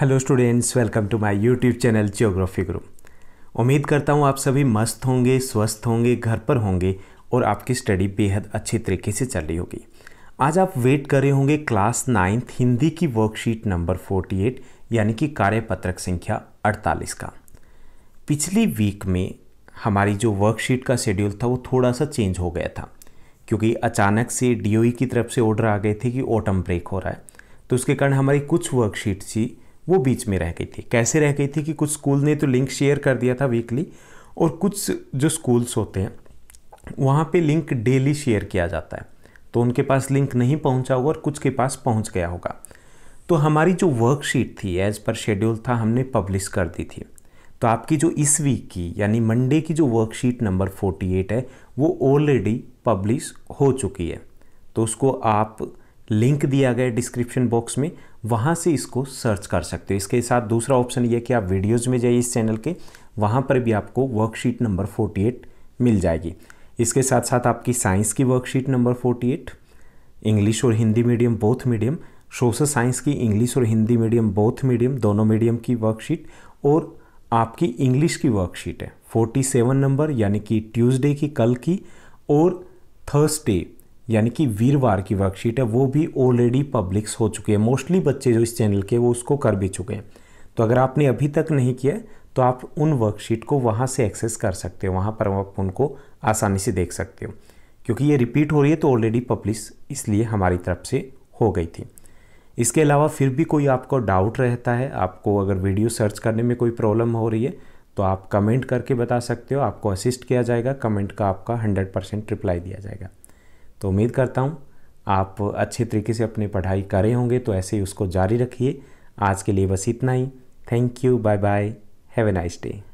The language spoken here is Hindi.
hello students welcome to my YouTube channel geography group उम्मीद करता हूँ आप सभी मस्त होंगे स्वस्थ होंगे घर पर होंगे और आपकी स्टडी बेहद अच्छे तरीके से चल रही होगी आज आप वेट कर रहे होंगे क्लास नाइन्थ हिंदी की वर्कशीट नंबर 48 यानी कि कार्यपत्रक संख्या 48 का पिछली वीक में हमारी जो वर्कशीट का शेड्यूल था वो थोड़ा सा चेंज हो गया था क्योंकि अचानक से डी e की तरफ से ऑर्डर आ गए थे कि ऑटम ब्रेक हो रहा है तो उसके कारण हमारी कुछ वर्कशीट थी वो बीच में रह गई थी कैसे रह गई थी कि कुछ स्कूल ने तो लिंक शेयर कर दिया था वीकली और कुछ जो स्कूल्स होते हैं वहाँ पे लिंक डेली शेयर किया जाता है तो उनके पास लिंक नहीं पहुँचा होगा और कुछ के पास पहुँच गया होगा तो हमारी जो वर्कशीट थी एज पर शेड्यूल था हमने पब्लिश कर दी थी तो आपकी जो इस वीक की यानी मंडे की जो वर्कशीट नंबर 48 है वो ऑलरेडी पब्लिश हो चुकी है तो उसको आप लिंक दिया गया डिस्क्रिप्शन बॉक्स में वहाँ से इसको सर्च कर सकते हो इसके साथ दूसरा ऑप्शन ये कि आप वीडियोज़ में जाइए इस चैनल के वहाँ पर भी आपको वर्कशीट नंबर 48 मिल जाएगी इसके साथ साथ आपकी साइंस की वर्कशीट नंबर 48 इंग्लिश और Hindi medium both medium social science की इंग्लिश और हिंदी मीडियम बोथ मीडियम दोनों मीडियम की वर्कशीट और आपकी इंग्लिश की वर्कशीट है सेवन नंबर यानी कि ट्यूजडे की कल की और थर्सडे यानी कि वीरवार की वर्कशीट है वो भी ऑलरेडी पब्लिक्स हो चुकी है मोस्टली बच्चे जो इस चैनल के वो उसको कर भी चुके हैं तो अगर आपने अभी तक नहीं किया तो आप उन वर्कशीट को वहाँ से एक्सेस कर सकते हो वहाँ पर आप उनको आसानी से देख सकते हो क्योंकि ये रिपीट हो रही है तो ऑलरेडी पब्लिश इसलिए हमारी तरफ से हो गई थी इसके अलावा फिर भी कोई आपको डाउट रहता है आपको अगर वीडियो सर्च करने में कोई प्रॉब्लम हो रही है तो आप कमेंट करके बता सकते हो आपको असिस्ट किया जाएगा कमेंट का आपका हंड्रेड परसेंट रिप्लाई दिया जाएगा तो उम्मीद करता हूँ आप अच्छे तरीके से अपनी पढ़ाई करे होंगे तो ऐसे ही उसको जारी रखिए आज के लिए बस इतना ही thank you bye bye have a nice day